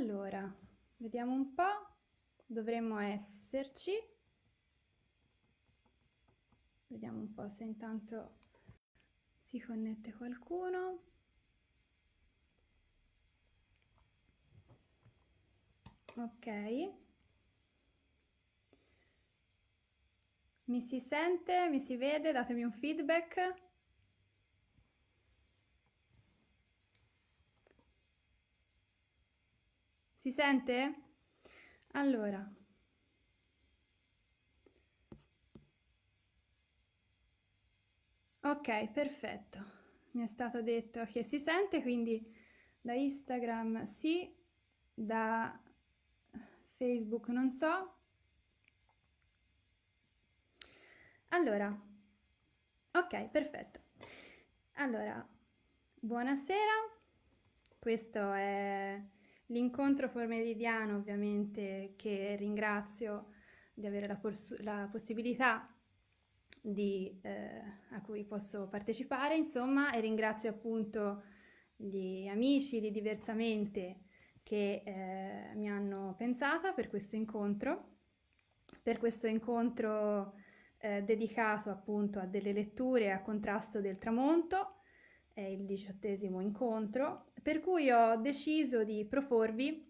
Allora, vediamo un po', dovremmo esserci. Vediamo un po' se intanto si connette qualcuno. Ok. Mi si sente? Mi si vede? Datemi un feedback. Si sente? Allora. Ok, perfetto. Mi è stato detto che si sente, quindi da Instagram sì, da Facebook non so. Allora, ok, perfetto. Allora, buonasera. Questo è L'incontro pomeridiano ovviamente che ringrazio di avere la, pos- la possibilità di, eh, a cui posso partecipare, insomma, e ringrazio appunto gli amici di Diversamente che eh, mi hanno pensata per questo incontro, per questo incontro eh, dedicato appunto a delle letture a contrasto del tramonto è il diciottesimo incontro, per cui ho deciso di proporvi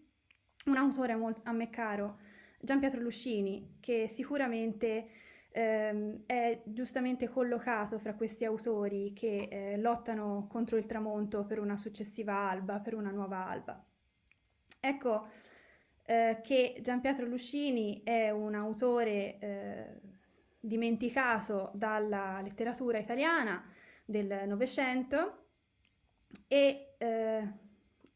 un autore a me caro, Gian Pietro Luscini, che sicuramente ehm, è giustamente collocato fra questi autori che eh, lottano contro il tramonto per una successiva alba, per una nuova alba. Ecco eh, che Gian Pietro Luscini è un autore eh, dimenticato dalla letteratura italiana, del Novecento e eh,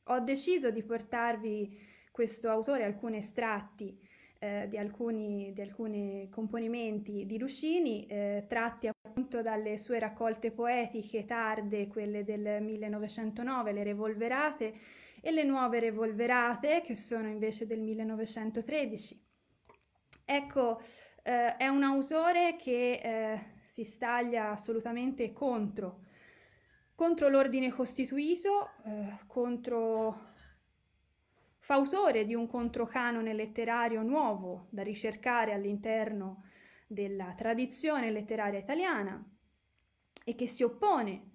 ho deciso di portarvi questo autore alcuni estratti eh, di, alcuni, di, alcuni, componimenti di Lucini eh, tratti appunto dalle sue raccolte poetiche tarde, quelle del 1909, le Revolverate e le nuove Revolverate che sono invece del 1913. Ecco, eh, è un autore che eh, si staglia assolutamente contro, contro l'ordine costituito, eh, contro fautore di un controcanone letterario nuovo da ricercare all'interno della tradizione letteraria italiana e che si oppone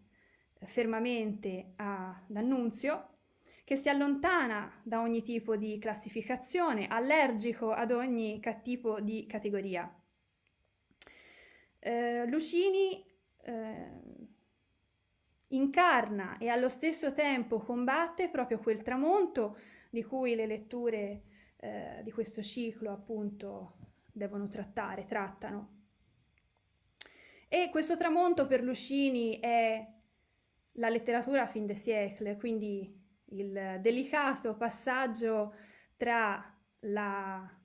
fermamente ad Annunzio, che si allontana da ogni tipo di classificazione, allergico ad ogni tipo di categoria eh, Lucini eh, incarna e allo stesso tempo combatte proprio quel tramonto di cui le letture eh, di questo ciclo appunto devono trattare, trattano. E questo tramonto per Lucini è la letteratura a fin de siècle, quindi il delicato passaggio tra la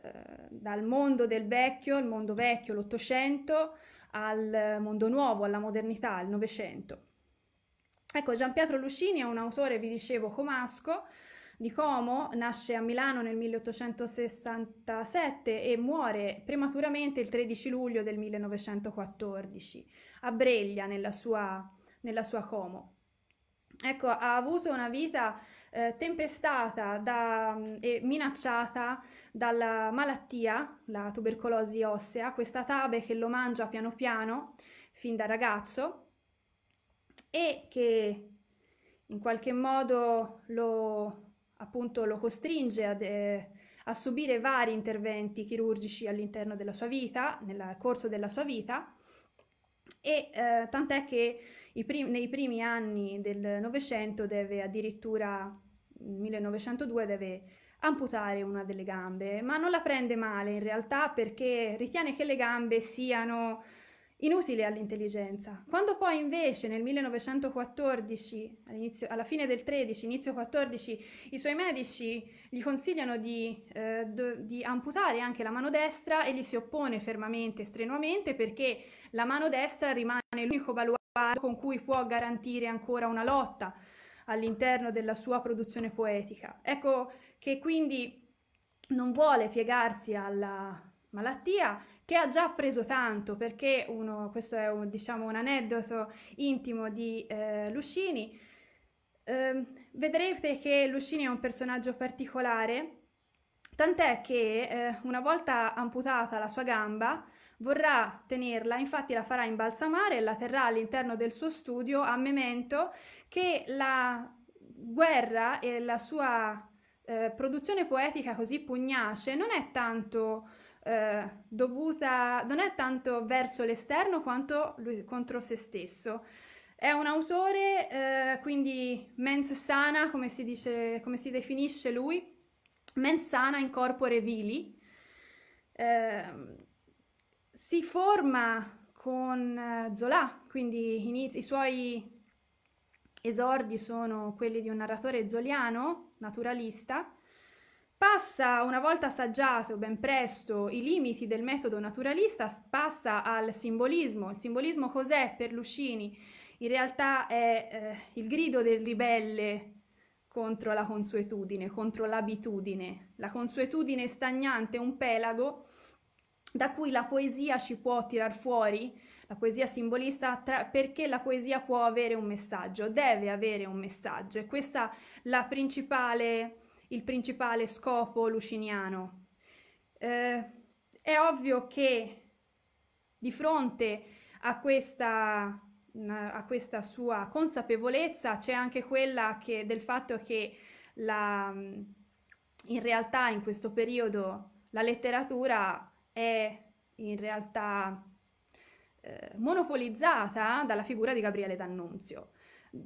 eh, dal mondo del vecchio, il mondo vecchio, l'Ottocento, al mondo nuovo, alla modernità, al Novecento. Ecco, Gian Pietro Lucini è un autore, vi dicevo, comasco di Como, nasce a Milano nel 1867 e muore prematuramente il 13 luglio del 1914 a Breglia, nella sua, nella sua Como ecco, ha avuto una vita eh, tempestata da, e minacciata dalla malattia, la tubercolosi ossea, questa tabe che lo mangia piano piano fin da ragazzo e che in qualche modo lo, appunto, lo costringe ad, eh, a subire vari interventi chirurgici all'interno della sua vita, nel corso della sua vita, e eh, tant'è che prim- nei primi anni del Novecento deve addirittura, 1902 deve amputare una delle gambe, ma non la prende male in realtà perché ritiene che le gambe siano inutili all'intelligenza. Quando poi invece nel 1914, alla fine del 13, inizio 14, i suoi medici gli consigliano di, eh, di amputare anche la mano destra e gli si oppone fermamente e strenuamente perché la mano destra rimane l'unico baluardo con cui può garantire ancora una lotta all'interno della sua produzione poetica. Ecco che quindi non vuole piegarsi alla malattia che ha già preso tanto perché uno, questo è un, diciamo, un aneddoto intimo di eh, Lucini, eh, vedrete che Lucini è un personaggio particolare, tant'è che eh, una volta amputata la sua gamba, vorrà tenerla, infatti la farà imbalsamare e la terrà all'interno del suo studio a memento che la guerra e la sua eh, produzione poetica così pugnace non è tanto eh, dovuta, non è tanto verso l'esterno quanto lui, contro se stesso. È un autore, eh, quindi mens sana, come si, dice, come si definisce lui, mens sana in corpore vili. Eh, si forma con eh, Zola, quindi inizia, i suoi esordi sono quelli di un narratore zoliano, naturalista, passa, una volta assaggiato ben presto i limiti del metodo naturalista, passa al simbolismo. Il simbolismo cos'è per Lucini? In realtà è eh, il grido del ribelle contro la consuetudine, contro l'abitudine, la consuetudine stagnante, un pelago da cui la poesia ci può tirar fuori, la poesia simbolista, tra, perché la poesia può avere un messaggio, deve avere un messaggio e questo è principale, il principale scopo luciniano. Eh, è ovvio che di fronte a questa, a questa sua consapevolezza c'è anche quella che, del fatto che la, in realtà in questo periodo la letteratura è in realtà eh, monopolizzata dalla figura di Gabriele D'Annunzio,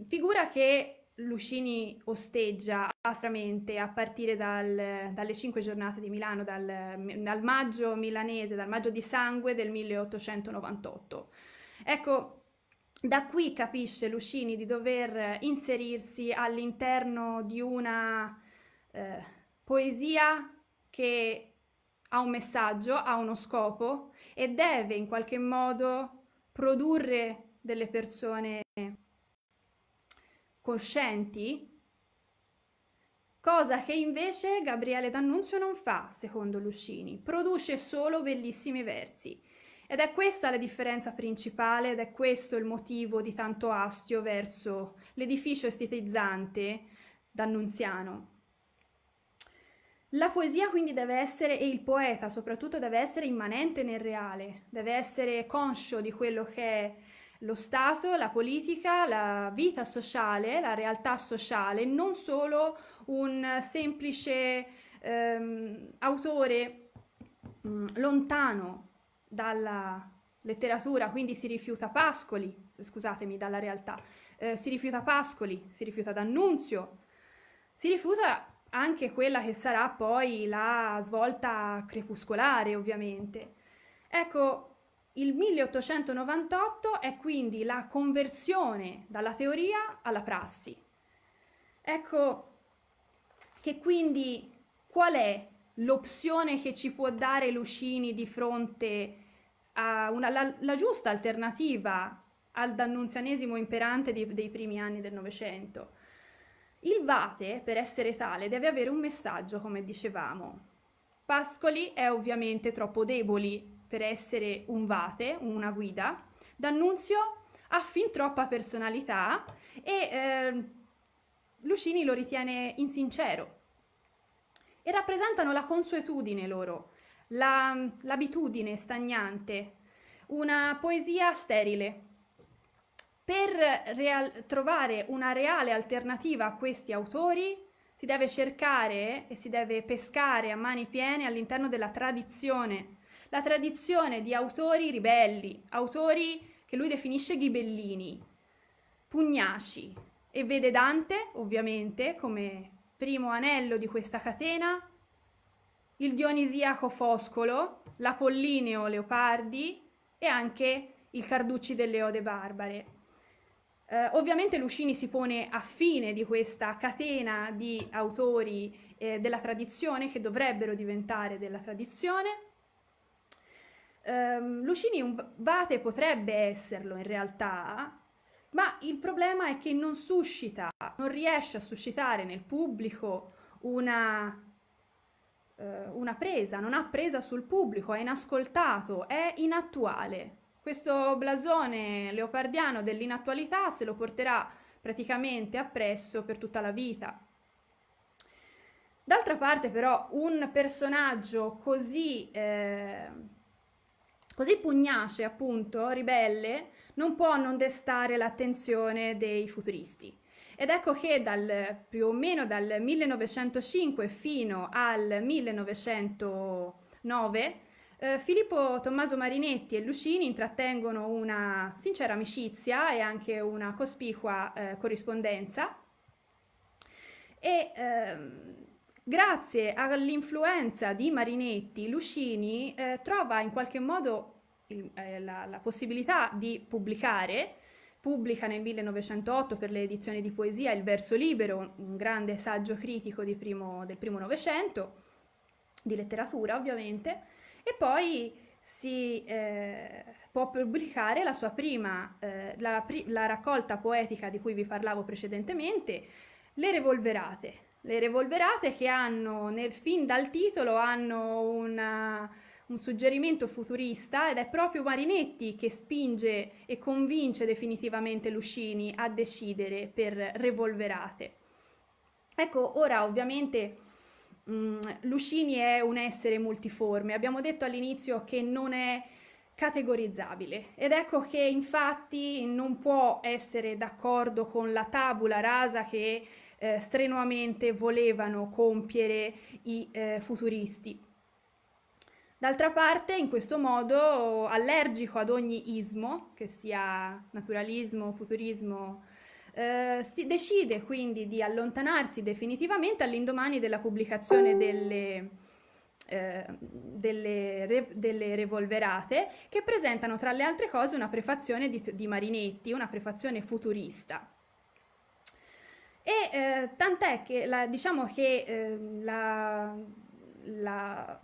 figura che Lucini osteggia astramente a partire dal, dalle cinque giornate di Milano, dal, dal, maggio milanese, dal maggio di sangue del 1898. Ecco, da qui capisce Lucini di dover inserirsi all'interno di una eh, poesia che ha un messaggio, ha uno scopo e deve in qualche modo produrre delle persone coscienti, cosa che invece Gabriele D'Annunzio non fa, secondo Lucini, produce solo bellissimi versi. Ed è questa la differenza principale ed è questo il motivo di tanto astio verso l'edificio estetizzante d'Annunziano. La poesia quindi deve essere, e il poeta soprattutto deve essere immanente nel reale, deve essere conscio di quello che è lo Stato, la politica, la vita sociale, la realtà sociale, non solo un semplice ehm, autore mh, mm, lontano dalla letteratura, quindi si rifiuta Pascoli, scusatemi, dalla realtà, eh, si rifiuta Pascoli, si rifiuta D'Annunzio, si rifiuta anche quella che sarà poi la svolta crepuscolare, ovviamente. Ecco, il 1898 è quindi la conversione dalla teoria alla prassi. Ecco che quindi qual è l'opzione che ci può dare Lucini di fronte a una, la, la, giusta alternativa al dannunzianesimo imperante di, dei primi anni del Novecento? Il vate, per essere tale, deve avere un messaggio, come dicevamo. Pascoli è ovviamente troppo deboli per essere un vate, una guida. D'Annunzio ha fin troppa personalità e eh, Lucini lo ritiene insincero. E rappresentano la consuetudine loro, la, l'abitudine stagnante, una poesia sterile per real- trovare una reale alternativa a questi autori si deve cercare e si deve pescare a mani piene all'interno della tradizione, la tradizione di autori ribelli, autori che lui definisce ghibellini, pugnaci, e vede Dante, ovviamente, come primo anello di questa catena, il Dionisiaco Foscolo, l'Apollineo Leopardi e anche il Carducci delle Ode Barbare. Eh, ovviamente Lucini si pone a fine di questa catena di autori eh, della tradizione che dovrebbero diventare della tradizione. Eh, Lucini un vate potrebbe esserlo in realtà, ma il problema è che non suscita, non riesce a suscitare nel pubblico una, eh, una presa, non ha presa sul pubblico, è inascoltato, è inattuale. Questo blasone leopardiano dell'inattualità se lo porterà praticamente appresso per tutta la vita. D'altra parte però un personaggio così, eh, così pugnace, appunto, ribelle, non può non destare l'attenzione dei futuristi. Ed ecco che dal, più o meno dal 1905 fino al 1909 eh, Filippo Tommaso Marinetti e Lucini intrattengono una sincera amicizia e anche una cospicua eh, corrispondenza e ehm, grazie all'influenza di Marinetti Lucini eh, trova in qualche modo il, eh, la, la, possibilità di pubblicare pubblica nel 1908 per le edizioni di poesia Il verso libero, un grande saggio critico primo, del primo Novecento, di letteratura ovviamente, e poi si eh, può pubblicare la sua prima, eh, la, la, raccolta poetica di cui vi parlavo precedentemente, Le Revolverate. Le Revolverate che hanno, nel, fin dal titolo, hanno una, un suggerimento futurista ed è proprio Marinetti che spinge e convince definitivamente Lucini a decidere per Revolverate. Ecco, ora ovviamente Mm, Lucini è un essere multiforme, abbiamo detto all'inizio che non è categorizzabile ed ecco che infatti non può essere d'accordo con la tabula rasa che eh, strenuamente volevano compiere i eh, futuristi. D'altra parte, in questo modo, allergico ad ogni ismo, che sia naturalismo, futurismo, eh, si decide quindi di allontanarsi definitivamente all'indomani della pubblicazione delle, eh, delle, re, delle, revolverate che presentano tra le altre cose una prefazione di, di Marinetti, una prefazione futurista. E eh, tant'è che la, diciamo che eh, la, la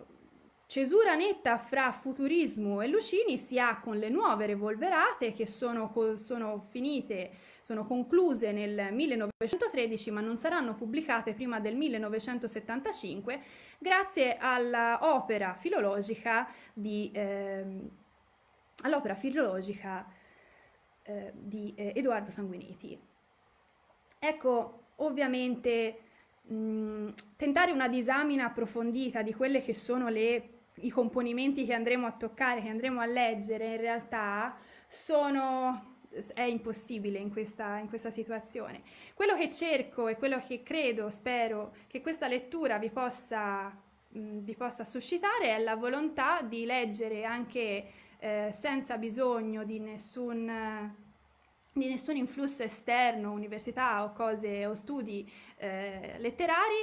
Cesura netta fra Futurismo e Lucini si ha con le nuove revolverate che sono, sono finite, sono concluse nel 1913 ma non saranno pubblicate prima del 1975 grazie all'opera filologica di, ehm, all'opera filologica, eh, di eh, Edoardo Sanguiniti. Ecco, ovviamente mh, tentare una disamina approfondita di quelle che sono le i componimenti che andremo a toccare, che andremo a leggere, in realtà sono è impossibile in questa, in questa, situazione. Quello che cerco e quello che credo, spero, che questa lettura vi possa, mh, mm, vi possa suscitare è la volontà di leggere anche eh, senza bisogno di nessun, di nessun influsso esterno, università o cose o studi eh, letterari,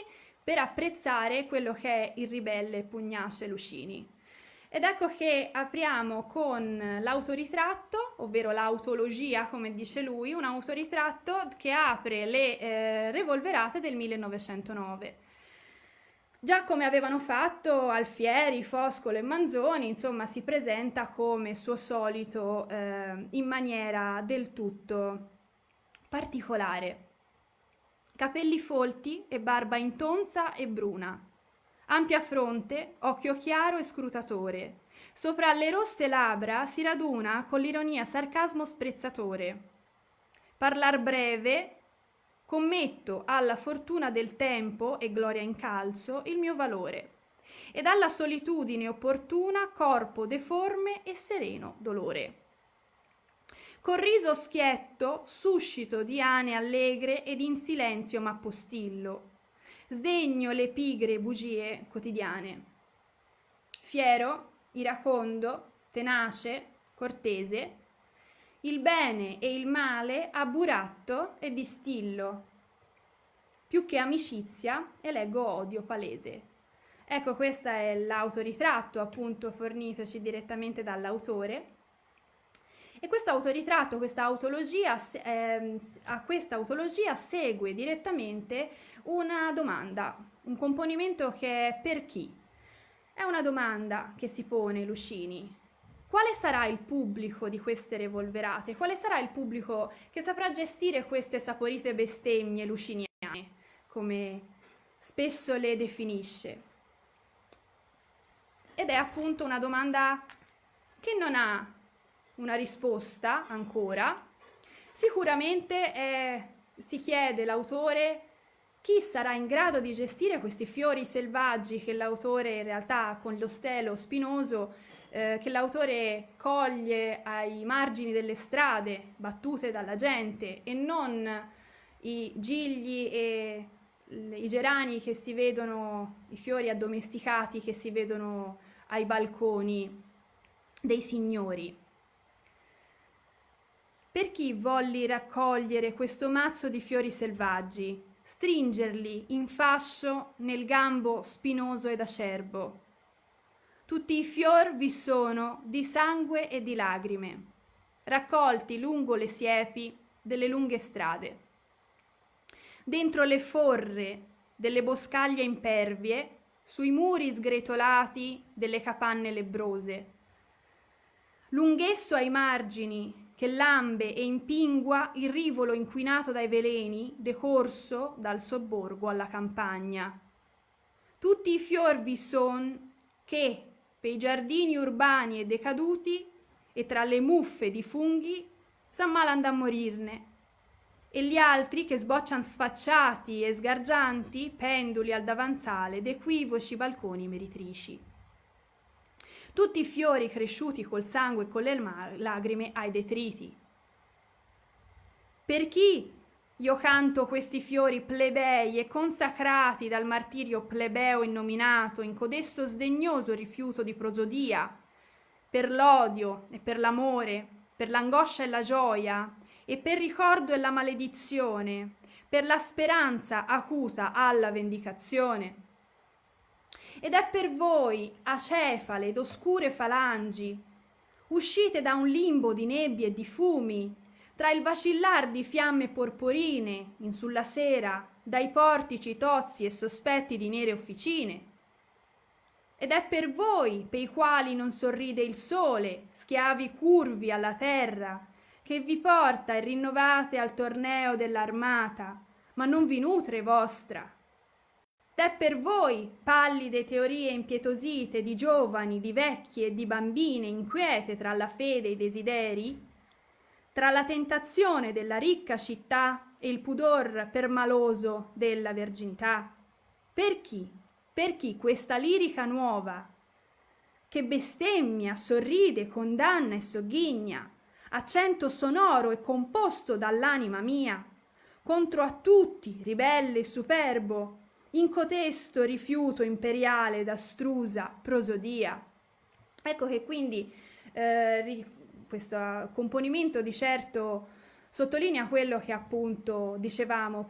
per apprezzare quello che è il ribelle Pugnace Lucini. Ed ecco che apriamo con l'autoritratto, ovvero l'autologia come dice lui, un autoritratto che apre le eh, revolverate del 1909. Già come avevano fatto Alfieri, Foscolo e Manzoni, insomma, si presenta come suo solito eh, in maniera del tutto particolare capelli folti e barba intonsa e bruna. Ampia fronte, occhio chiaro e scrutatore. Sopra le rosse labbra si raduna con l'ironia sarcasmo sprezzatore. Parlar breve, commetto alla fortuna del tempo e gloria in calzo il mio valore, ed alla solitudine opportuna corpo deforme e sereno dolore. Col riso schietto, suscito di ane allegre ed in silenzio m'appostillo. Sdegno le pigre bugie quotidiane. Fiero, iracondo, tenace, cortese, il bene e il male a buratto e distillo. Più che amicizia, eleggo odio palese. Ecco, questo è l'autoritratto appunto fornitoci direttamente dall'autore e questo autoritratto, questa autologia, eh, a questa autologia segue direttamente una domanda, un componimento che è per chi? È una domanda che si pone Lucini. Quale sarà il pubblico di queste revolverate? Quale sarà il pubblico che saprà gestire queste saporite bestemmie luciniane, come spesso le definisce? Ed è appunto una domanda che non ha una risposta ancora. Sicuramente eh, si chiede l'autore chi sarà in grado di gestire questi fiori selvaggi che l'autore in realtà con lo stelo spinoso eh, che l'autore coglie ai margini delle strade battute dalla gente e non i gigli e i gerani che si vedono, i fiori addomesticati che si vedono ai balconi dei signori. Per chi volli raccogliere questo mazzo di fiori selvaggi, stringerli in fascio nel gambo spinoso ed acerbo. Tutti i fior vi sono di sangue e di lagrime, raccolti lungo le siepi delle lunghe strade. Dentro le forre delle boscaglie impervie, sui muri sgretolati delle capanne lebrose. Lunghesso ai margini che lambe e impingua il rivolo inquinato dai veleni, decorso dal sobborgo alla campagna. Tutti i fior vi son che, pei giardini urbani e decaduti, e tra le muffe di funghi, s'ammalan da morirne. E gli altri che sboccian sfacciati e sgargianti, penduli al davanzale d'equivoci balconi meritrici tutti i fiori cresciuti col sangue e con le lagrime ai detriti. Per chi io canto questi fiori plebei e consacrati dal martirio plebeo innominato in codesto sdegnoso rifiuto di prosodia, per l'odio e per l'amore, per l'angoscia e la gioia, e per ricordo e la maledizione, per la speranza acuta alla vendicazione ed è per voi, acefale ed oscure falangi. Uscite da un limbo di nebbie e di fumi, tra il vacillar di fiamme porporine, in sulla sera, dai portici tozzi e sospetti di nere officine. Ed è per voi, pei quali non sorride il sole, schiavi curvi alla terra, che vi porta e rinnovate al torneo dell'armata, ma non vi nutre vostra. Tè per voi, pallide teorie impietosite di giovani, di vecchi e di bambine inquiete tra la fede e i desideri? Tra la tentazione della ricca città e il pudor permaloso della verginità? Per chi? Per chi questa lirica nuova, che bestemmia, sorride, condanna e sogghigna, accento sonoro e composto dall'anima mia, contro a tutti, ribelle e superbo, in cotesto rifiuto imperiale d'astrusa prosodia. Ecco che quindi eh, questo eh, componimento di certo sottolinea quello che appunto dicevamo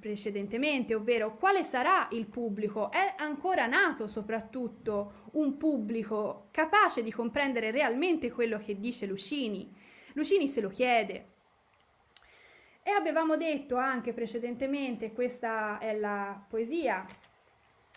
precedentemente, ovvero quale sarà il pubblico? È ancora nato soprattutto un pubblico capace di comprendere realmente quello che dice Lucini? Lucini se lo chiede. E avevamo detto anche precedentemente, questa è la poesia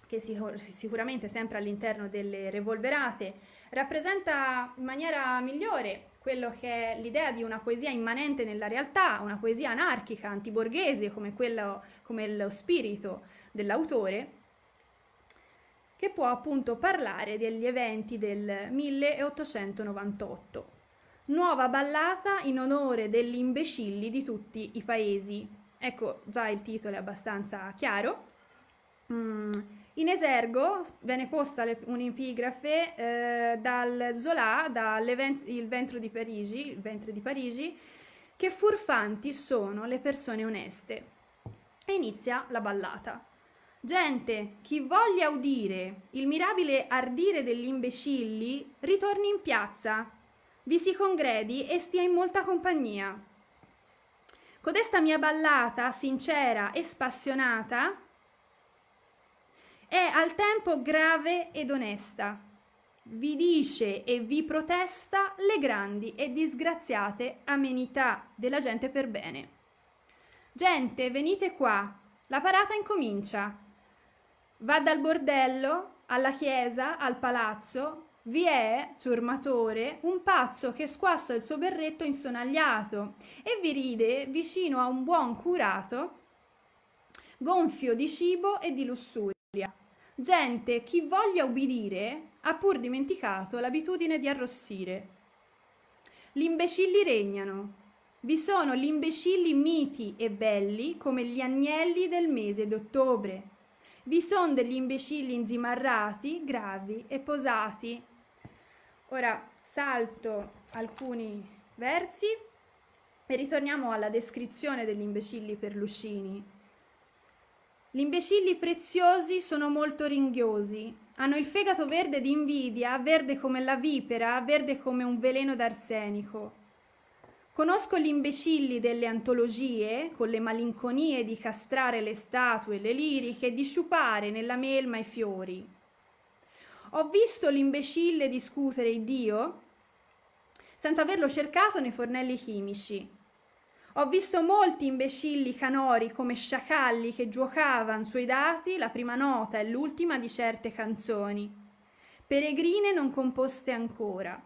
che sicuramente sempre all'interno delle revolverate rappresenta in maniera migliore quello che è l'idea di una poesia immanente nella realtà, una poesia anarchica, antiborghese come, quello, come lo spirito dell'autore, che può appunto parlare degli eventi del 1898 nuova ballata in onore degli imbecilli di tutti i paesi. Ecco, già il titolo è abbastanza chiaro. Mm. In esergo viene posta un'epigrafe eh, dal Zola, dal ventre di Parigi, il ventre di Parigi, che furfanti sono le persone oneste. E inizia la ballata. Gente, chi voglia udire il mirabile ardire degli imbecilli, ritorni in piazza, vi si congredi e stia in molta compagnia. Codesta mia ballata, sincera e spassionata, è al tempo grave ed onesta. Vi dice e vi protesta le grandi e disgraziate amenità della gente per bene. Gente, venite qua, la parata incomincia. Va dal bordello, alla chiesa, al palazzo, vi è, ciurmatore, un pazzo che squassa il suo berretto insonagliato e vi ride vicino a un buon curato, gonfio di cibo e di lussuria. Gente, chi voglia ubbidire ha pur dimenticato l'abitudine di arrossire. Gli imbecilli regnano. Vi sono gli imbecilli miti e belli come gli agnelli del mese d'ottobre. Vi sono degli imbecilli inzimarrati, gravi e posati, Ora salto alcuni versi e ritorniamo alla descrizione degli imbecilli perluscini. Gli imbecilli preziosi sono molto ringhiosi, hanno il fegato verde di invidia, verde come la vipera, verde come un veleno d'arsenico. Conosco gli imbecilli delle antologie, con le malinconie di castrare le statue, le liriche di sciupare nella melma i fiori. Ho visto l'imbecille discutere Dio senza averlo cercato nei fornelli chimici. Ho visto molti imbecilli canori come sciacalli che giocavano sui dati la prima nota e l'ultima di certe canzoni, peregrine non composte ancora.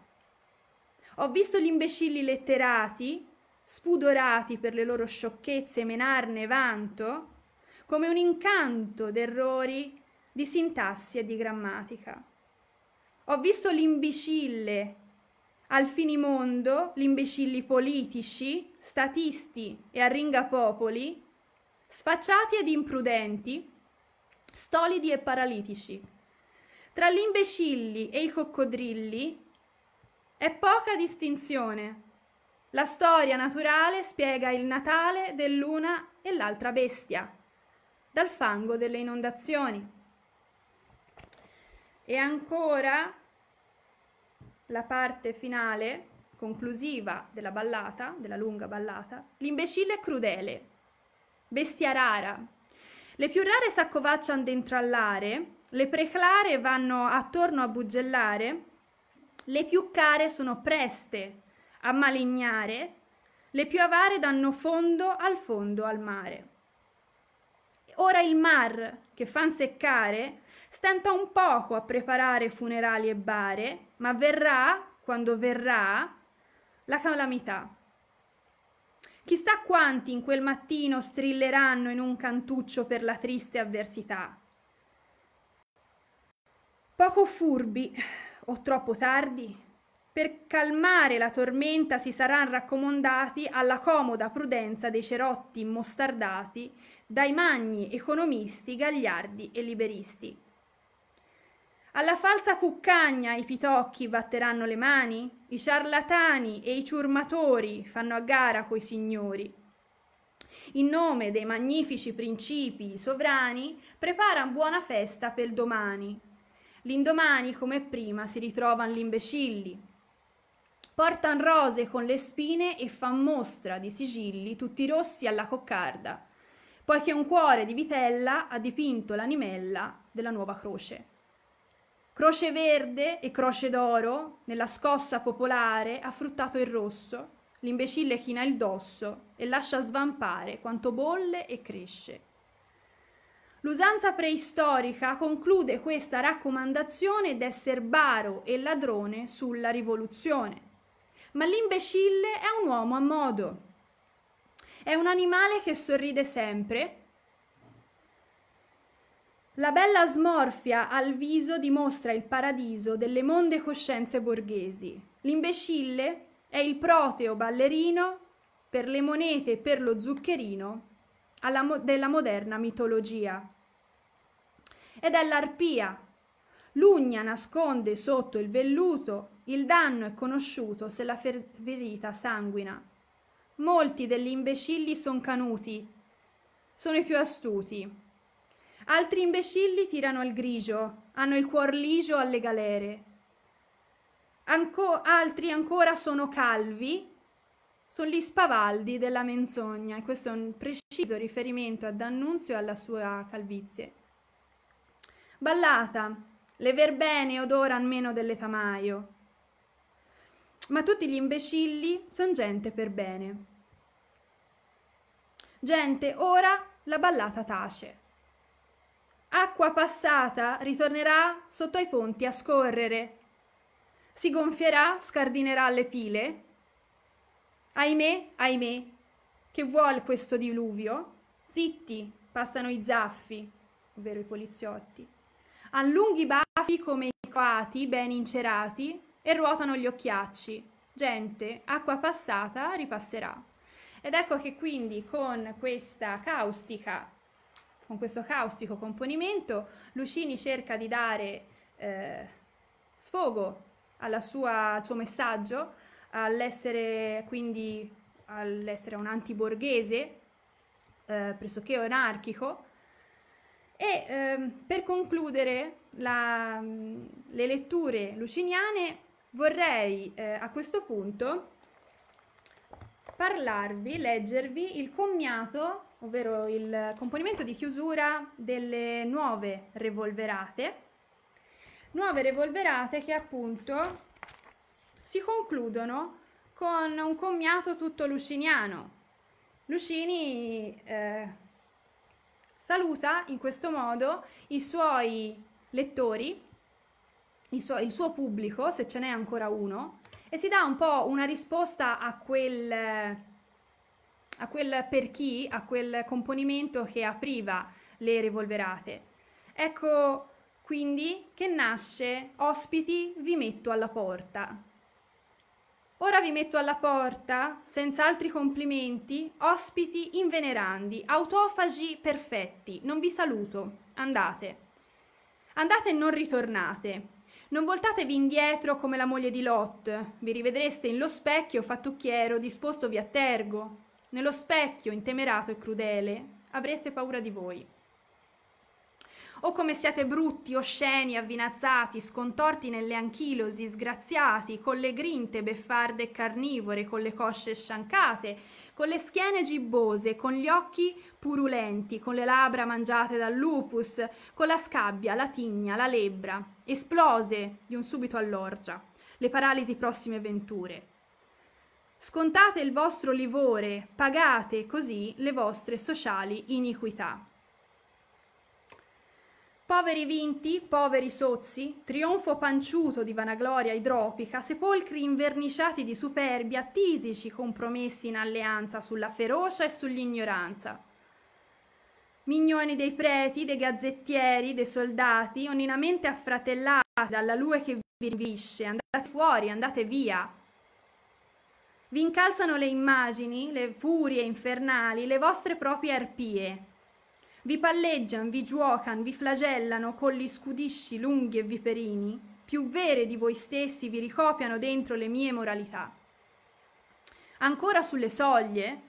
Ho visto gli imbecilli letterati, spudorati per le loro sciocchezze menarne vanto, come un incanto d'errori di sintassi e di grammatica. Ho visto l'imbecille al finimondo, gli imbecilli politici, statisti e arringapopoli, sfacciati ed imprudenti, stolidi e paralitici. Tra gli imbecilli e i coccodrilli è poca distinzione. La storia naturale spiega il natale dell'una e l'altra bestia, dal fango delle inondazioni. E ancora la parte finale, conclusiva della ballata, della lunga ballata, l'imbecille crudele, bestia rara. Le più rare s'accovaccian dentro all'are, le preclare vanno attorno a bugellare, le più care sono preste a malignare, le più avare danno fondo al fondo al mare. Ora il mar che fan seccare stenta un poco a preparare funerali e bare, ma verrà, quando verrà, la calamità. Chissà quanti in quel mattino strilleranno in un cantuccio per la triste avversità. Poco furbi, o troppo tardi, per calmare la tormenta si saranno raccomandati alla comoda prudenza dei cerotti mostardati dai magni economisti, gagliardi e liberisti. Alla falsa cuccagna i pitocchi batteranno le mani, i ciarlatani e i ciurmatori fanno a gara coi signori. In nome dei magnifici principi sovrani, preparan buona festa per domani. L'indomani, come prima, si ritrovan imbecilli. Portan rose con le spine e fan mostra di sigilli tutti rossi alla coccarda, poiché un cuore di vitella ha dipinto l'animella della nuova croce. Croce Verde e Croce d'Oro, nella scossa popolare, ha fruttato il rosso, l'imbecille china il dosso e lascia svampare quanto bolle e cresce. L'usanza preistorica conclude questa raccomandazione d'essere baro e ladrone sulla rivoluzione. Ma l'imbecille è un uomo a modo. È un animale che sorride sempre la bella smorfia al viso dimostra il paradiso delle monde coscienze borghesi. L'imbecille è il proteo ballerino per le monete e per lo zuccherino mo- della moderna mitologia. Ed è l'arpia. L'ugna nasconde sotto il velluto, il danno è conosciuto se la ferita sanguina. Molti degli imbecilli sono canuti, sono i più astuti Altri imbecilli tirano al grigio, hanno il cuor ligio alle galere. Anco, altri ancora sono calvi, sono gli spavaldi della menzogna e questo è un preciso riferimento ad Annunzio e alla sua calvizie. Ballata, le verbene odoran meno dell'etamaio, ma tutti gli imbecilli sono gente per bene. Gente, ora la ballata tace. Acqua passata ritornerà sotto ai ponti a scorrere. Si gonfierà, scardinerà le pile. Ahimè, ahimè, che vuol questo diluvio? Zitti, passano i zaffi, ovvero i poliziotti. Han lunghi baffi come i coati, ben incerati, e ruotano gli occhiacci. Gente, acqua passata ripasserà. Ed ecco che quindi con questa caustica con questo caustico componimento, Lucini cerca di dare eh, sfogo sua, al suo messaggio, all'essere quindi all'essere un antiborghese, eh, pressoché anarchico, e ehm, per concludere la, le letture luciniane vorrei eh, a questo punto parlarvi, leggervi il commiato ovvero il componimento di chiusura delle nuove revolverate, nuove revolverate che appunto si concludono con un commiato tutto luciniano. Lucini eh, saluta in questo modo i suoi lettori, il suo, il suo pubblico, se ce n'è ancora uno, e si dà un po' una risposta a quel a quel per chi, a quel componimento che apriva le revolverate. Ecco quindi che nasce ospiti vi metto alla porta. Ora vi metto alla porta, senza altri complimenti, ospiti invenerandi, autofagi perfetti, non vi saluto, andate. Andate e non ritornate. Non voltatevi indietro come la moglie di Lot, vi rivedreste in lo specchio fattucchiero dispostovi a tergo, nello specchio, intemerato e crudele, avreste paura di voi. O come siate brutti, osceni, avvinazzati, scontorti nelle anchilosi, sgraziati, con le grinte beffarde e carnivore, con le cosce sciancate, con le schiene gibbose, con gli occhi purulenti, con le labbra mangiate dal lupus, con la scabbia, la tigna, la lebbra, esplose di un subito all'orgia, le paralisi prossime venture Scontate il vostro livore, pagate così le vostre sociali iniquità. Poveri vinti, poveri sozzi, trionfo panciuto di vanagloria idropica, sepolcri inverniciati di superbia, tisici compromessi in alleanza sulla ferocia e sull'ignoranza. Mignoni dei preti, dei gazzettieri, dei soldati, oninamente affratellati dalla lue che vi visce, andate fuori, andate via, vi incalzano le immagini, le furie infernali, le vostre proprie arpie. Vi palleggiano, vi giuocan, vi flagellano con gli scudisci lunghi e viperini, più vere di voi stessi vi ricopiano dentro le mie moralità. Ancora sulle soglie,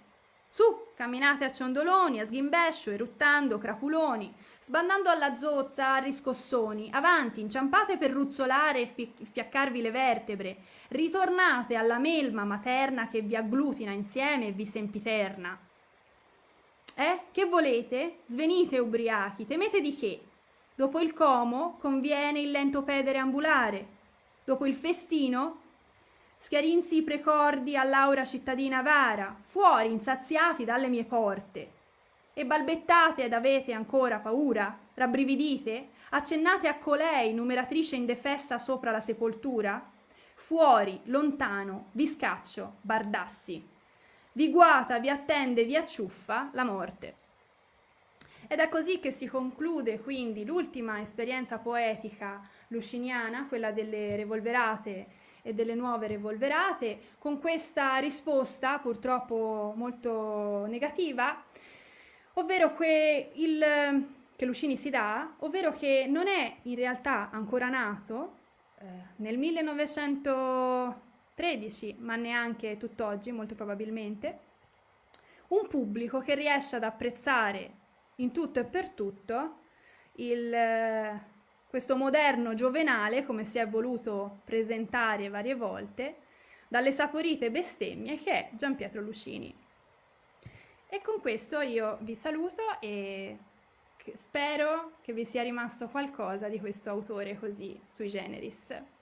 su, camminate a ciondoloni, a sghimbescio, eruttando, craculoni, sbandando alla zozza, a riscossoni, avanti, inciampate per ruzzolare e fi- fiaccarvi le vertebre, ritornate alla melma materna che vi agglutina insieme e vi sempiterna. Eh? Che volete? Svenite ubriachi, temete di che? Dopo il como conviene il lento pedere ambulare, dopo il festino schiarinsi i precordi all'aura cittadina avara, fuori insaziati dalle mie porte. E balbettate ed avete ancora paura? Rabbrividite? Accennate a colei, numeratrice indefessa sopra la sepoltura? Fuori, lontano, vi scaccio, bardassi. Vi guata, vi attende, vi acciuffa la morte. Ed è così che si conclude quindi l'ultima esperienza poetica luciniana, quella delle revolverate e delle nuove revolverate. Con questa risposta, purtroppo molto negativa, ovvero que il, che Lucini si dà, ovvero che non è in realtà ancora nato eh, nel 1913, ma neanche tutt'oggi molto probabilmente, un pubblico che riesce ad apprezzare in tutto e per tutto il questo moderno giovenale, come si è voluto presentare varie volte, dalle saporite bestemmie che è Gian Pietro Lucini. E con questo io vi saluto e spero che vi sia rimasto qualcosa di questo autore così sui generis.